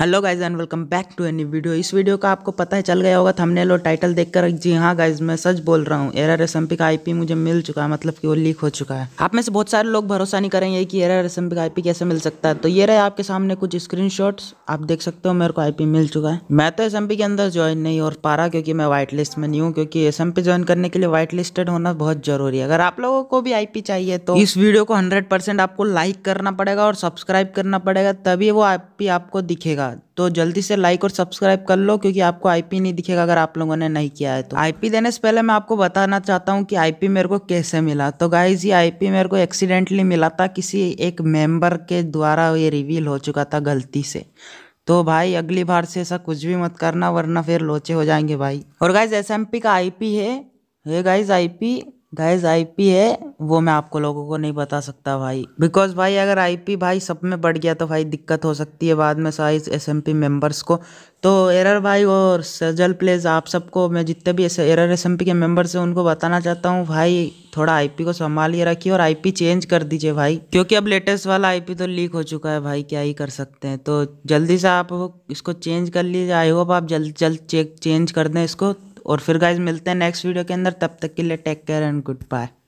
hello guys and welcome back to any video इस video का आपको पता है चल गया होगा थंबनेल और टाइटल देखकर जी हाँ गाइज मैं सच बोल रहा हूँ एरर एसएमपी का आईपी मुझे मिल चुका है मतलब कि वो लीक हो चुका है आप में से बहुत सारे लोग भरोसा नहीं करेंगे कि एरर एसएमपी का आईपी कैसे मिल सकता है तो ये रहे आपके सामने कुछ स्क्रीन आप देख सकते हो मेरे को आई मिल चुका है मैं तो एस के अंदर ज्वाइन नहीं हो पा रहा क्योंकि मैं व्हाइट लिस्ट में नहीं हूँ क्योंकि एस ज्वाइन करने के लिए व्हाइट लिस्टेड होना बहुत जरूरी है अगर आप लोगों को भी आई चाहिए तो इस वीडियो को हंड्रेड आपको लाइक करना पड़ेगा और सब्सक्राइब करना पड़ेगा तभी वो आई आपको दिखेगा तो जल्दी से लाइक और सब्सक्राइब कर लो क्योंकि आपको आईपी नहीं दिखेगा अगर आप लोगों ने नहीं किया है तो आईपी देने से पहले मैं आपको बताना चाहता हूँ कि आईपी मेरे को कैसे मिला तो गाइज ये आईपी मेरे को एक्सीडेंटली मिला था किसी एक मेंबर के द्वारा ये रिवील हो चुका था गलती से तो भाई अगली बार से ऐसा कुछ भी मत करना वरना फिर लोचे हो जाएंगे भाई और गाइज एस का आईपी है ये गाइज आई गाइज आईपी है वो मैं आपको लोगों को नहीं बता सकता भाई बिकॉज भाई अगर आईपी भाई सब में बढ़ गया तो भाई दिक्कत हो सकती है बाद में साइज एसएमपी मेंबर्स को तो एरर भाई और सजल प्लेज आप सबको मैं जितने भी एरर एसएमपी के मेंबर्स हैं उनको बताना चाहता हूँ भाई थोड़ा आईपी को संभालिए रखिए और आई चेंज कर दीजिए भाई क्योंकि अब लेटेस्ट वाला आई तो लीक हो चुका है भाई क्या ही कर सकते हैं तो जल्दी से आप इसको चेंज कर लीजिए आई होप आप जल्द जल्द चेक चेंज कर दें इसको और फिर गाइज मिलते हैं नेक्स्ट वीडियो के अंदर तब तक के लिए take care and good bye